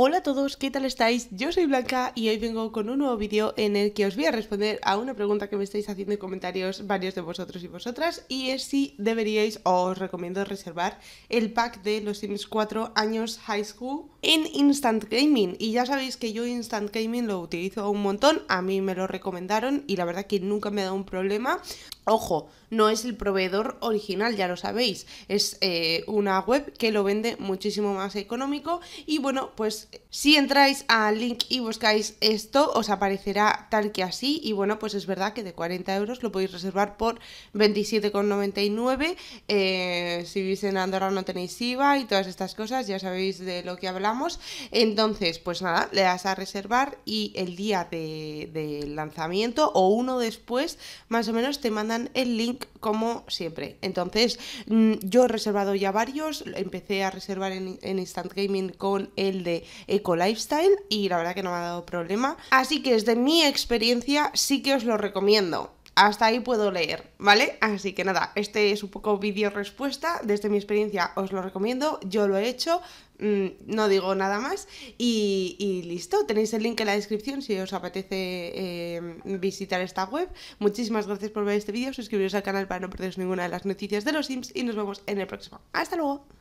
Hola a todos, ¿qué tal estáis? Yo soy Blanca y hoy vengo con un nuevo vídeo en el que os voy a responder a una pregunta que me estáis haciendo en comentarios varios de vosotros y vosotras y es si deberíais o os recomiendo reservar el pack de los Sims 4 años High School en Instant Gaming. Y ya sabéis que yo Instant Gaming lo utilizo un montón, a mí me lo recomendaron y la verdad que nunca me ha dado un problema. Ojo, no es el proveedor original, ya lo sabéis, es eh, una web que lo vende muchísimo más económico y bueno, pues si entráis al link y buscáis esto, os aparecerá tal que así y bueno, pues es verdad que de 40 euros lo podéis reservar por 27,99. Eh, si vivís en Andorra no tenéis IVA y todas estas cosas, ya sabéis de lo que habla entonces, pues nada, le das a reservar y el día del de lanzamiento o uno después, más o menos, te mandan el link como siempre. Entonces, mm, yo he reservado ya varios, empecé a reservar en, en Instant Gaming con el de Eco Lifestyle y la verdad que no me ha dado problema. Así que desde mi experiencia sí que os lo recomiendo hasta ahí puedo leer, ¿vale? Así que nada, este es un poco vídeo respuesta, desde mi experiencia os lo recomiendo, yo lo he hecho, mm, no digo nada más y, listo, tenéis el link en la descripción si os apetece eh, visitar esta web. Muchísimas gracias por ver este vídeo, suscribiros al canal para no perderos ninguna de las noticias de los Sims y nos vemos en el próximo. ¡Hasta luego!